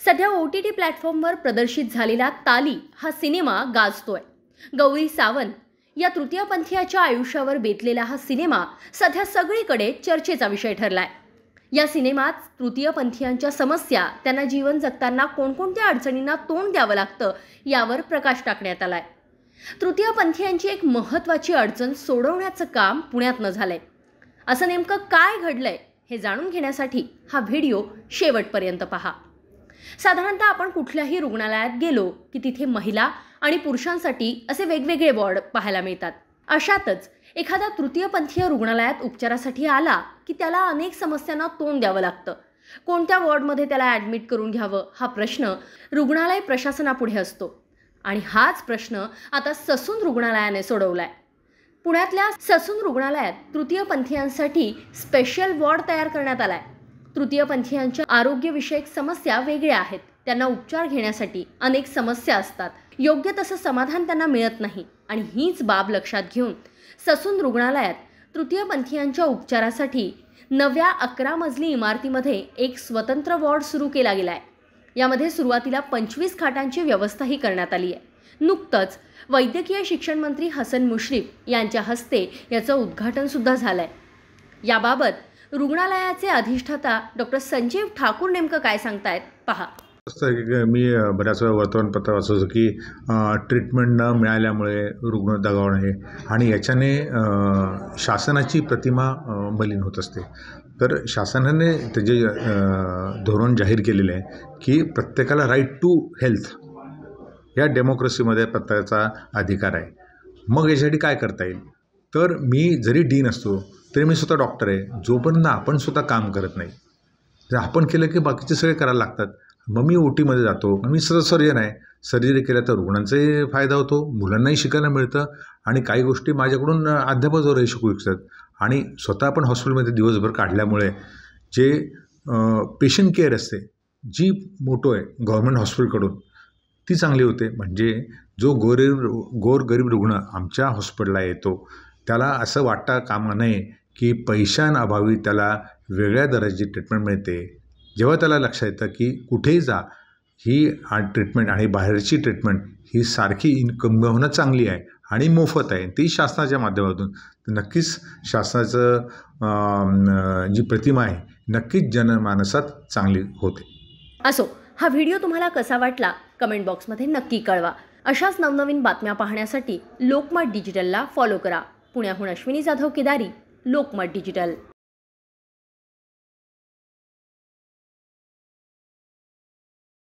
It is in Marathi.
सध्या ओ टी टी प्लॅटफॉर्मवर प्रदर्शित झालेला ताली हा सिनेमा गाजतोय गौरी सावंत या तृतीयपंथीयाच्या आयुष्यावर बेतलेला हा सिनेमा सध्या सगळीकडे चर्चेचा विषय ठरलाय या सिनेमात तृतीयपंथीयांच्या समस्या त्यांना जीवन जगताना कोणकोणत्या अडचणींना तोंड द्यावं लागतं यावर प्रकाश टाकण्यात आलाय तृतीयपंथीयांची एक महत्त्वाची अडचण सोडवण्याचं काम पुण्यातनं झालंय असं नेमकं काय घडलंय हे जाणून घेण्यासाठी हा व्हिडिओ शेवटपर्यंत पहा साधारणतः आपण कुठल्याही रुग्णालयात गेलो की तिथे महिला आणि पुरुषांसाठी असे वेगवेगळे वॉर्ड पाहायला मिळतात अशातच एखादा तृतीयपंथीय रुग्णालयात उपचारासाठी आला की त्याला अनेक समस्यांना तोंड द्यावं लागतं कोणत्या वॉर्डमध्ये त्याला ॲडमिट करून घ्यावं हा प्रश्न रुग्णालय प्रशासनापुढे असतो आणि हाच प्रश्न आता ससून रुग्णालयाने सोडवलाय पुण्यातल्या ससून रुग्णालयात तृतीयपंथीयांसाठी स्पेशल वॉर्ड तयार करण्यात आलाय तृतीयपंथीयांच्या आरोग्यविषयक समस्या वेगळ्या आहेत त्यांना उपचार घेण्यासाठी अनेक समस्या असतात योग्य तसं समाधान त्यांना मिळत नाही आणि हीच बाब लक्षात घेऊन ससून रुग्णालयात तृतीयपंथीयांच्या उपचारासाठी नव्या अकरा मजली इमारतीमध्ये एक स्वतंत्र वॉर्ड सुरू केला गेला आहे यामध्ये सुरुवातीला पंचवीस खाटांची व्यवस्थाही करण्यात आली आहे नुकतंच वैद्यकीय शिक्षण मंत्री हसन मुश्रीफ यांच्या हस्ते याचं उद्घाटनसुद्धा झालं आहे याबाबत रुग्णालयाचे अधिष्ठाता डॉक्टर संजीव ठाकूर नेमकं काय सांगतायत पहा मी बऱ्याच वेळा वर्तमानपत्र वाचतो की ट्रीटमेंट न मिळाल्यामुळे रुग्ण दगावणे आणि याच्याने शासनाची प्रतिमा मलिन होत असते तर शासनाने त्याचे धोरण जाहीर केलेले आहे की प्रत्येकाला राईट टू हेल्थ या डेमोक्रेसीमध्ये प्रत्येकाचा अधिकार आहे मग याच्यासाठी काय करता येईल तर मी जरी डीन असतो तरी मी स्वतः डॉक्टर आहे जोपर्यंत आपण स्वतः काम करत नाही जर आपण केलं की बाकीचे सगळे करायला लागतात मग मी ओ टीमध्ये जातो मी सतत सर्जन आहे सर्जरी केल्या तर रुग्णांचाही फायदा होतो मुलांनाही शिकायला मिळतं आणि काही गोष्टी माझ्याकडून अध्यापकावरही शिकू शकतात आणि स्वतः आपण हॉस्पिटलमध्ये दिवसभर काढल्यामुळे जे पेशंट केअर असते जी मोठो आहे गव्हर्मेंट हॉस्पिटलकडून ती चांगली होते म्हणजे जो गोर गोरगरीब रुग्ण आमच्या हॉस्पिटलला येतो त्याला असं वाटता कामा नये की पैशांअभावी त्याला वेगळ्या दराची ट्रीटमेंट मिळते जेव्हा त्याला लक्षात येतं की कुठेही जा ही ट्रीटमेंट आणि बाहेरची ट्रीटमेंट ही सारखी इन्कम होणं चांगली आहे आणि मोफत आहे ती शासनाच्या माध्यमातून नक्कीच शासनाचं जी प्रतिमा आहे नक्कीच जनमानसात चांगली होते असो हा व्हिडिओ तुम्हाला कसा वाटला कमेंट बॉक्समध्ये नक्की कळवा अशाच नवनवीन बातम्या पाहण्यासाठी लोकमत डिजिटलला फॉलो करा पुण्याहून अश्विनी जाधव केदारी लोकमत डिजिटल